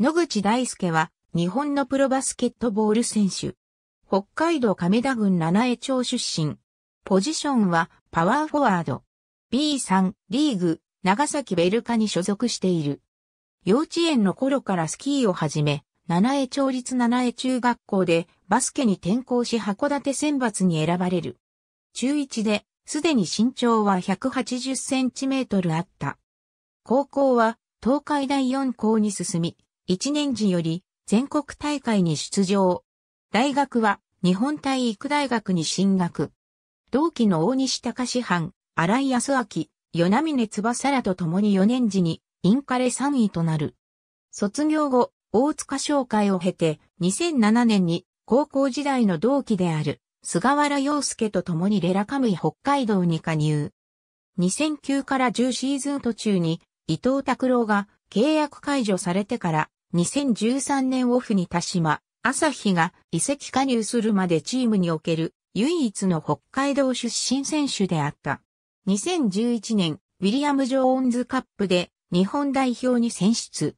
野口大輔は日本のプロバスケットボール選手。北海道亀田郡七重町出身。ポジションはパワーフォワード。B3 リーグ長崎ベルカに所属している。幼稚園の頃からスキーを始め、七重町立七重中学校でバスケに転校し函館選抜に選ばれる。中1で、すでに身長は180センチメートルあった。高校は東海大4校に進み、1年時より全国大会に出場。大学は日本体育大学に進学。同期の大西隆史藩、荒井康明、与那峰翼らと共に4年時にインカレ3位となる。卒業後、大塚商会を経て2007年に高校時代の同期である菅原洋介と共にレラカムイ北海道に加入。2009から10シーズン途中に伊藤拓郎が契約解除されてから2013年オフに田島、朝日が移籍加入するまでチームにおける唯一の北海道出身選手であった。2011年、ウィリアム・ジョーンズカップで日本代表に選出。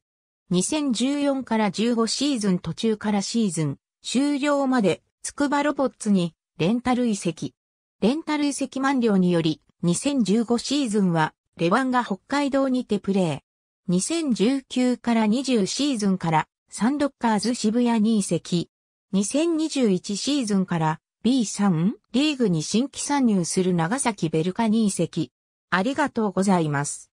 2014から15シーズン途中からシーズン終了までつくばロボッツにレンタル移籍。レンタル移籍満了により2015シーズンはレワンが北海道にてプレー。2019から20シーズンからサンドッカーズ渋谷に移籍。2021シーズンから B3 リーグに新規参入する長崎ベルカに移籍。ありがとうございます。